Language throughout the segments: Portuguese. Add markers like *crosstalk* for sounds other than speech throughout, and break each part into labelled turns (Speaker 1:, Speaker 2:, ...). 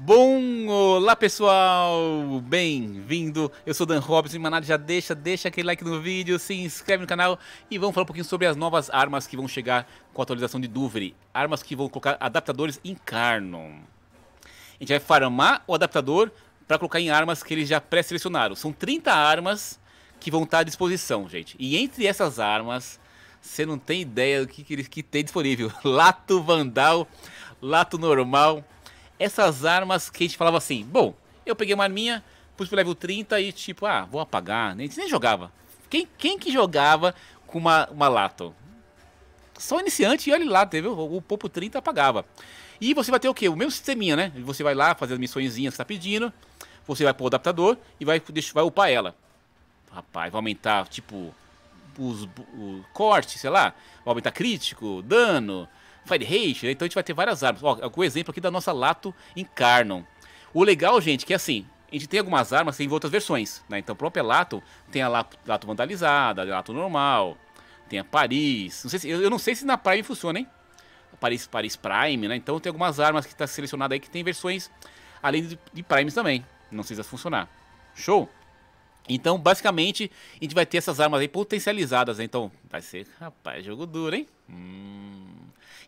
Speaker 1: Bom, olá pessoal, bem-vindo. Eu sou Dan Robson, Manada já deixa, deixa aquele like no vídeo, se inscreve no canal e vamos falar um pouquinho sobre as novas armas que vão chegar com a atualização de Duvry. Armas que vão colocar adaptadores em A gente vai farmar o adaptador para colocar em armas que eles já pré-selecionaram. São 30 armas que vão estar tá à disposição, gente. E entre essas armas, você não tem ideia do que, que, que tem disponível. *laughs* Lato Vandal, Lato Normal essas armas que a gente falava assim, bom, eu peguei uma arminha, pus pro level 30 e tipo, ah, vou apagar. A gente nem jogava. Quem, quem que jogava com uma, uma Lato? Só iniciante e olha lá, teve o, o Popo 30 apagava. E você vai ter o quê? O mesmo sisteminha, né? Você vai lá fazer as missõezinhas que está pedindo, você vai pro o adaptador e vai, vai upar ela. Rapaz, vai aumentar, tipo, os, o corte, sei lá, vai aumentar crítico, dano, Firehash, né? então a gente vai ter várias armas. Ó, o exemplo aqui da nossa Lato Incarnon. O legal, gente, que é assim, a gente tem algumas armas tem outras versões, né? Então, a própria Lato tem a Lato, Lato vandalizada, a Lato normal, tem a Paris. Não sei se, eu, eu, não sei se na Prime funciona, hein? Paris, Paris Prime, né? Então tem algumas armas que está selecionada aí que tem versões além de, de Primes também. Não sei se vai funcionar. Show? Então, basicamente, a gente vai ter essas armas aí potencializadas, né? Então, vai ser, rapaz, jogo duro, hein? Hum.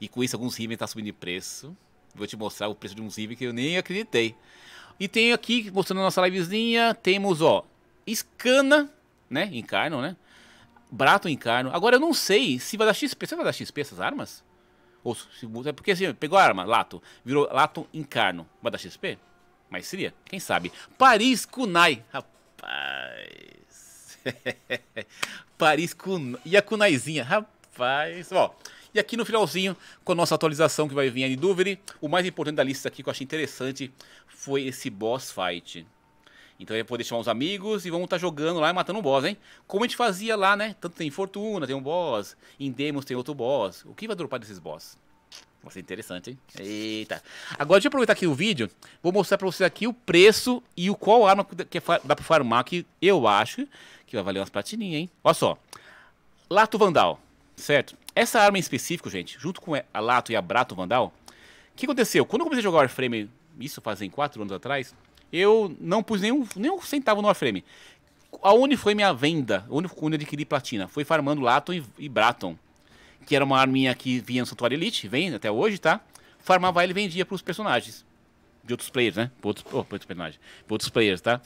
Speaker 1: E com isso, alguns rivens tá subindo de preço. Vou te mostrar o preço de uns rivens que eu nem acreditei. E tem aqui, mostrando a nossa livezinha, temos, ó, Scana, né? Encarno, né? Brato Encarno. Agora, eu não sei se vai dar XP. Você vai dar XP essas armas? Ou se... É porque, assim, pegou a arma, Lato. Virou Lato Encarno. Vai dar XP? Mas seria? Quem sabe? Paris Kunai, rapaz Rapaz. *laughs* Paris com... e a Kunaisinha, Rapaz. Ó, e aqui no finalzinho, com a nossa atualização que vai vir aí de Duveri, o mais importante da lista aqui que eu achei interessante foi esse boss fight. Então eu vou poder chamar os amigos e vamos estar tá jogando lá e matando um boss, hein? Como a gente fazia lá, né? Tanto tem Fortuna, tem um boss, em Demos tem outro boss. O que vai dropar desses boss? Vai ser interessante, hein? Eita. Agora, deixa eu aproveitar aqui o vídeo. Vou mostrar pra vocês aqui o preço e o qual arma que dá pra farmar, que eu acho que vai valer umas platininhas, hein? Olha só. Lato Vandal, certo? Essa arma em específico, gente, junto com a Lato e a Brato Vandal, o que aconteceu? Quando eu comecei a jogar Warframe, isso fazem 4 anos atrás, eu não pus nenhum, nenhum centavo no Warframe. Aonde foi minha venda? Onde, onde eu adquiri platina? Foi farmando Lato e, e Braton que era uma arminha que vinha no Santuário Elite, vem até hoje, tá? Farmava ele e vendia pros personagens. De outros players, né? Pra outros, oh, pra outros personagens. Pra outros players, tá?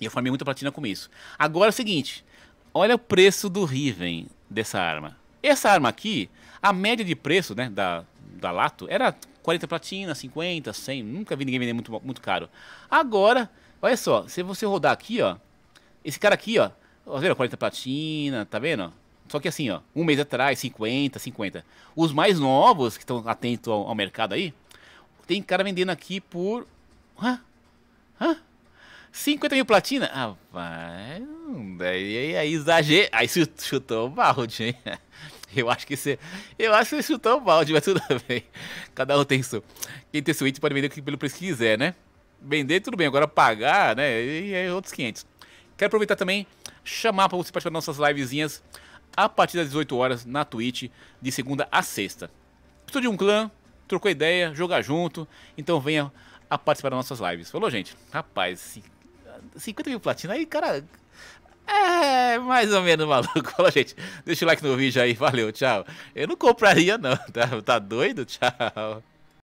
Speaker 1: E eu farmei muita platina com isso. Agora é o seguinte. Olha o preço do Riven dessa arma. Essa arma aqui, a média de preço, né? Da, da Lato, era 40 platina, 50, 100. Nunca vi ninguém vender muito, muito caro. Agora, olha só. Se você rodar aqui, ó. Esse cara aqui, ó. olha, 40 platina, tá vendo? Só que assim, ó, um mês atrás, 50, 50. Os mais novos que estão atentos ao, ao, mercado aí, tem cara vendendo aqui por. Hã? Hã? 50 mil platina? Ah, vai. Daí aí exagero. Aí chutou o balde, hein? *laughs* Eu acho que você. Eu acho que você chutou o balde, mas tudo *laughs* bem. Cada um tem isso. Quem tem suíte pode vender pelo preço que quiser, né? Vender tudo bem, agora pagar, né? E aí outros 500. Quero aproveitar também, chamar para você participar das nossas livezinhas a partir das 18 horas na Twitch, de segunda a sexta. Estou de um clã, trocou ideia, jogar junto, então venha a participar das nossas lives. Falou, gente? Rapaz, 50 mil platina aí, cara. É, mais ou menos maluco. *laughs* Falou gente. Deixa o like no vídeo aí. Valeu, tchau. Eu não compraria, não. Tá, tá doido? Tchau.